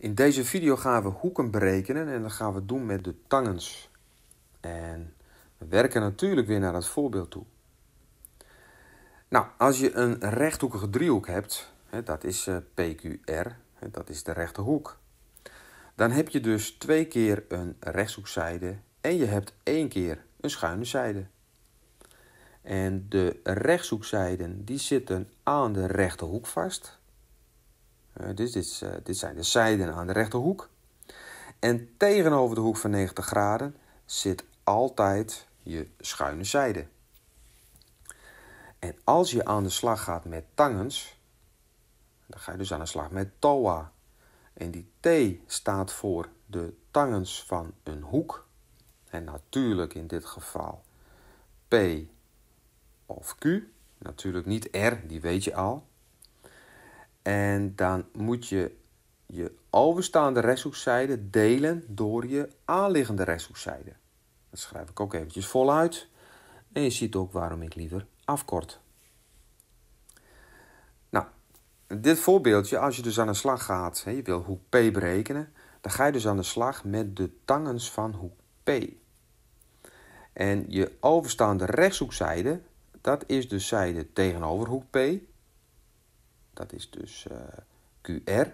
In deze video gaan we hoeken berekenen en dat gaan we doen met de tangens. En we werken natuurlijk weer naar het voorbeeld toe. Nou, als je een rechthoekige driehoek hebt, dat is eh, PQR, dat is de rechte hoek. Dan heb je dus twee keer een rechthoekzijde en je hebt één keer een schuine zijde. En de rechthoekzijden die zitten aan de rechte hoek vast. Eh, dus dit, is, eh, dit zijn de zijden aan de rechterhoek. En tegenover de hoek van 90 graden zit altijd je schuine zijde. En als je aan de slag gaat met tangens, dan ga je dus aan de slag met toa. En die T staat voor de tangens van een hoek. En natuurlijk in dit geval P of Q. Natuurlijk niet R, die weet je al. En dan moet je je overstaande rechtshoekzijde delen door je aanliggende rechtshoekzijde. Dat schrijf ik ook eventjes voluit. En je ziet ook waarom ik liever afkort. Nou, dit voorbeeldje, als je dus aan de slag gaat, je wil hoek P berekenen, dan ga je dus aan de slag met de tangens van hoek P. En je overstaande rechtshoekzijde, dat is de dus zijde tegenover hoek P. Dat is dus eh, QR.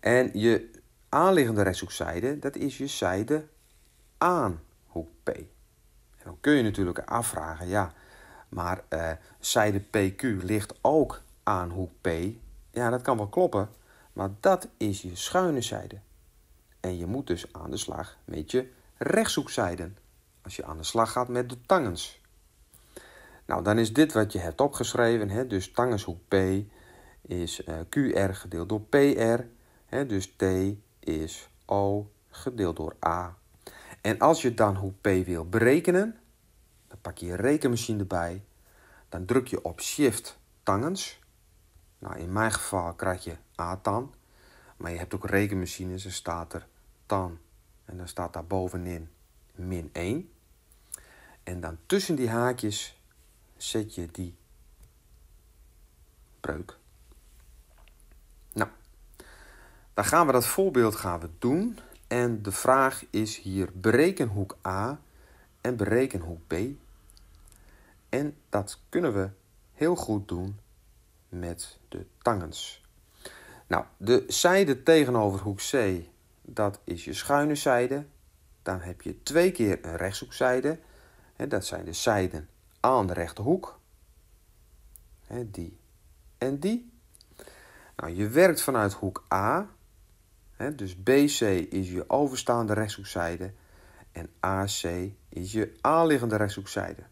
En je aanliggende rechthoekzijde, dat is je zijde aan hoek P. En dan kun je natuurlijk afvragen, ja, maar eh, zijde PQ ligt ook aan hoek P. Ja, dat kan wel kloppen, maar dat is je schuine zijde. En je moet dus aan de slag met je rechtshoekzijden. Als je aan de slag gaat met de tangens. Nou, dan is dit wat je hebt opgeschreven, hè? dus tangenshoek P, is eh, QR gedeeld door PR. dus T is O gedeeld door A. En als je dan hoe P wil berekenen, dan pak je je rekenmachine erbij. Dan druk je op Shift tangens. Nou, in mijn geval krijg je A-tan. Maar je hebt ook rekenmachines en staat er tan. En dan staat daar bovenin min 1. En dan tussen die haakjes zet je die breuk. Dan gaan we dat voorbeeld gaan we doen. En de vraag is hier: bereken hoek A en bereken hoek B. En dat kunnen we heel goed doen met de tangens. Nou, de zijde tegenover hoek C, dat is je schuine zijde. Dan heb je twee keer een rechtshoekzijde. En dat zijn de zijden aan de rechterhoek. En die en die. Nou, je werkt vanuit hoek A dus BC is je overstaande rechtshoekzijde en AC is je aanliggende rechtshoekzijde.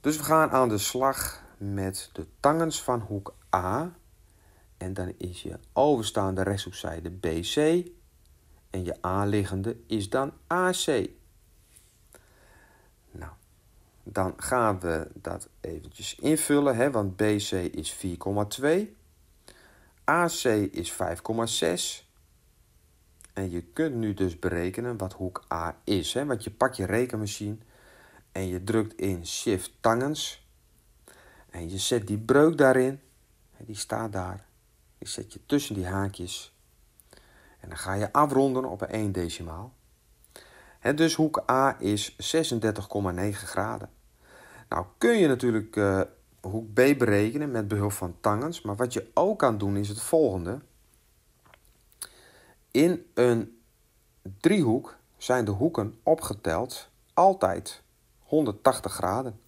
Dus we gaan aan de slag met de tangens van hoek A. En dan is je overstaande rechtshoekzijde BC en je aanliggende is dan AC. Nou, dan gaan we dat eventjes invullen, hè, want BC is 4,2 AC is 5,6. En je kunt nu dus berekenen wat hoek A is. Hè? Want je pakt je rekenmachine en je drukt in shift tangens. En je zet die breuk daarin. Die staat daar. Die zet je tussen die haakjes. En dan ga je afronden op 1 decimaal. dus hoek A is 36,9 graden. Nou kun je natuurlijk eh, hoek B berekenen met behulp van tangens. Maar wat je ook kan doen is het volgende. In een driehoek zijn de hoeken opgeteld altijd 180 graden.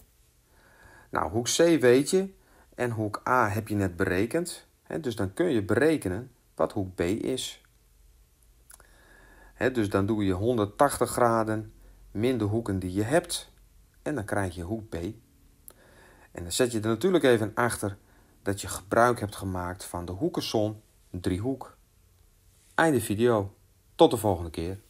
Nou, hoek C weet je en hoek A heb je net berekend. dus dan kun je berekenen wat hoek B is. dus dan doe je 180 graden min de hoeken die je hebt en dan krijg je hoek B. En dan zet je er natuurlijk even achter dat je gebruik hebt gemaakt van de hoekensom driehoek. Einde video. Tot de volgende keer.